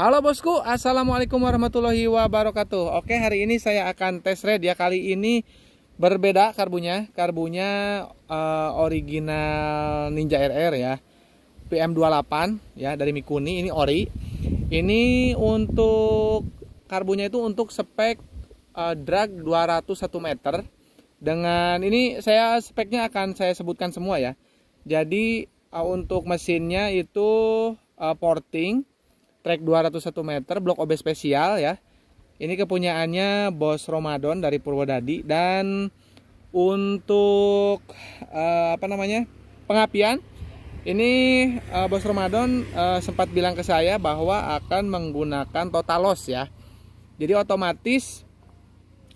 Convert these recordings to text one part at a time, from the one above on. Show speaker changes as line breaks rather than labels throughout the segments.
Halo bosku, assalamualaikum warahmatullahi wabarakatuh. Oke, hari ini saya akan tes red ya. Kali ini berbeda karbunya, karbunya uh, original Ninja RR ya, PM28 ya dari Mikuni. Ini ori. Ini untuk karbunya itu untuk spek uh, drag 201 meter. Dengan ini saya speknya akan saya sebutkan semua ya. Jadi uh, untuk mesinnya itu uh, porting trek 201 meter blok OB spesial ya. Ini kepunyaannya Bos Romadon dari Purwodadi dan untuk uh, apa namanya? pengapian ini uh, Bos Romadon uh, eh, sempat bilang ke saya bahwa akan menggunakan total loss ya. Jadi otomatis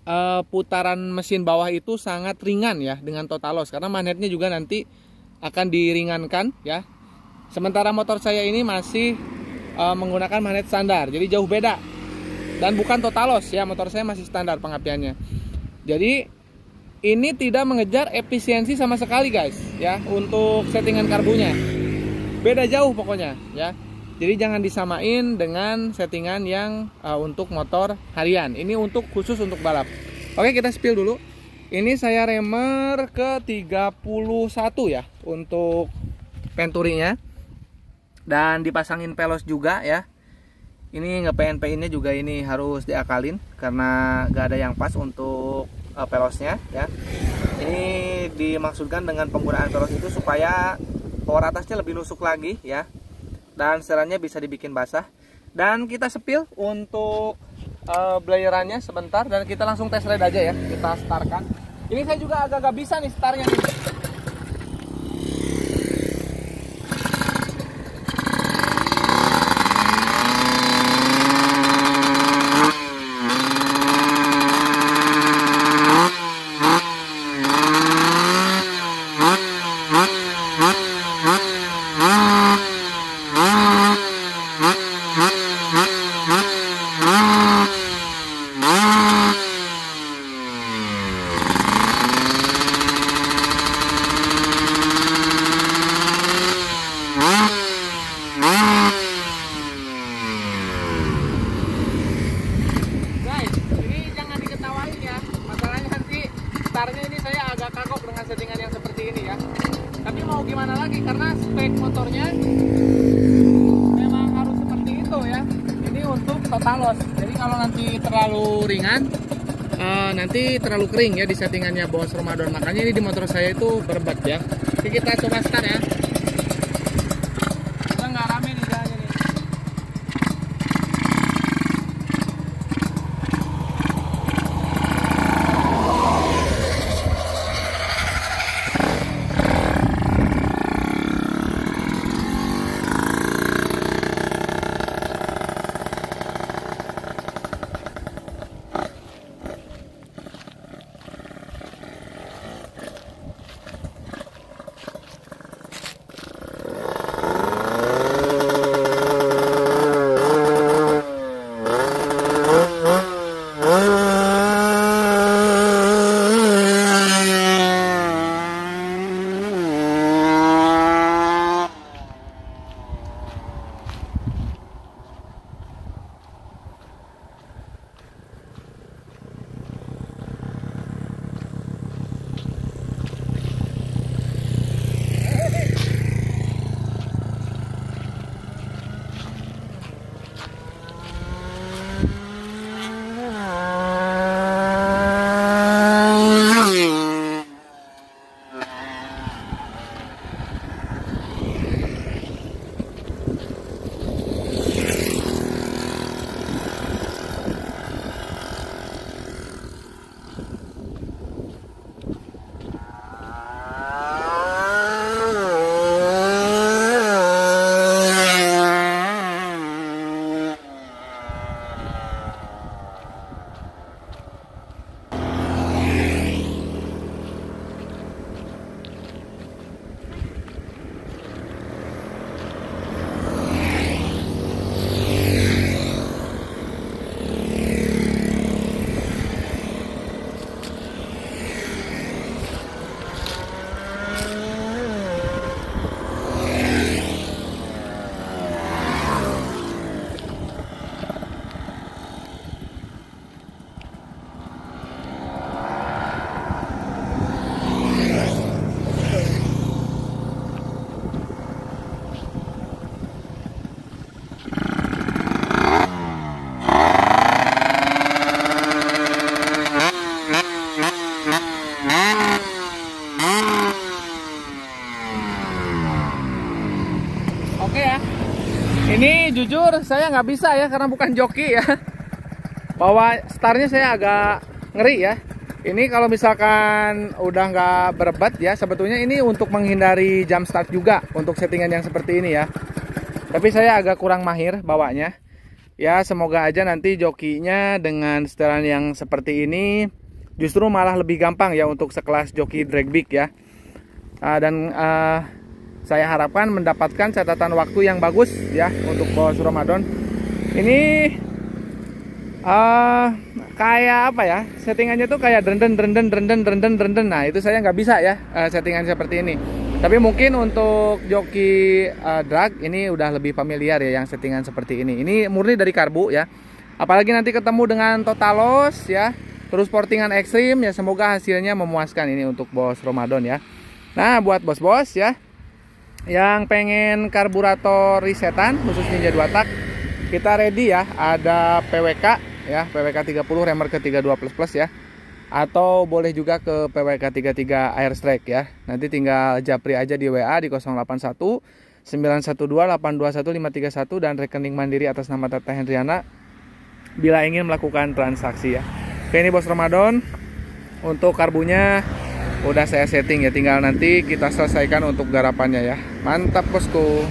uh, putaran mesin bawah itu sangat ringan ya dengan total loss karena magnetnya juga nanti akan diringankan ya. Sementara motor saya ini masih uh, menggunakan magnet standar jadi jauh beda dan bukan total loss ya motor saya masih standar pengapiannya jadi ini tidak mengejar efisiensi sama sekali guys ya untuk settingan karbunya beda jauh pokoknya ya jadi jangan disamain dengan settingan yang uh, untuk motor harian ini untuk khusus untuk balap oke kita spill dulu ini saya remer ke 31 ya untuk penturinya dan dipasangin pelos juga ya ini ngepen pnp ini juga ini harus diakalin karena gak ada yang pas untuk uh, pelosnya ya ini dimaksudkan dengan penggunaan pelos itu supaya power atasnya lebih nusuk lagi ya dan serannya bisa dibikin basah dan kita sepil untuk uh, blayerannya sebentar dan kita langsung tes led aja ya kita startkan ini saya juga agak-agak bisa nih startnya nih saya agak kagok dengan settingan yang seperti ini ya tapi mau gimana lagi karena spek motornya memang harus seperti itu ya ini untuk total loss jadi kalau nanti terlalu ringan uh, nanti terlalu kering ya di settingannya bos Ramadan makanya ini di motor saya itu berbet ya jadi kita coba start ya Oke ya. Ini jujur saya nggak bisa ya karena bukan joki ya. Bahwa startnya saya agak ngeri ya. Ini kalau misalkan udah nggak berebet ya, sebetulnya ini untuk menghindari jam start juga untuk settingan yang seperti ini ya. Tapi saya agak kurang mahir bawanya. Ya semoga aja nanti jokinya dengan setelan yang seperti ini justru malah lebih gampang ya untuk sekelas joki drag big ya. Uh, dan uh, saya harapkan mendapatkan catatan waktu yang bagus ya untuk bos Ramadan. Ini uh, kayak apa ya settingannya tuh kayak renden renden renden renden renden nah itu saya nggak bisa ya uh, settingan seperti ini tapi mungkin untuk joki uh, drag ini udah lebih familiar ya yang settingan seperti ini ini murni dari karbu ya apalagi nanti ketemu dengan totalos ya terus portingan ekstrim ya semoga hasilnya memuaskan ini untuk bos Ramadan ya nah buat bos-bos ya yang pengen karburator risetan khusus Ninja 2 tak kita ready ya ada PWK ya PWK 30 remer ke 32 plus plus ya atau boleh juga ke PWK 33 Airstrike ya nanti tinggal japri aja di WA di 081 912 821 531 dan rekening mandiri atas nama Tata Hendriana bila ingin melakukan transaksi ya Oke ini bos Ramadan untuk karbunya udah saya setting ya tinggal nanti kita selesaikan untuk garapannya ya mantap bosku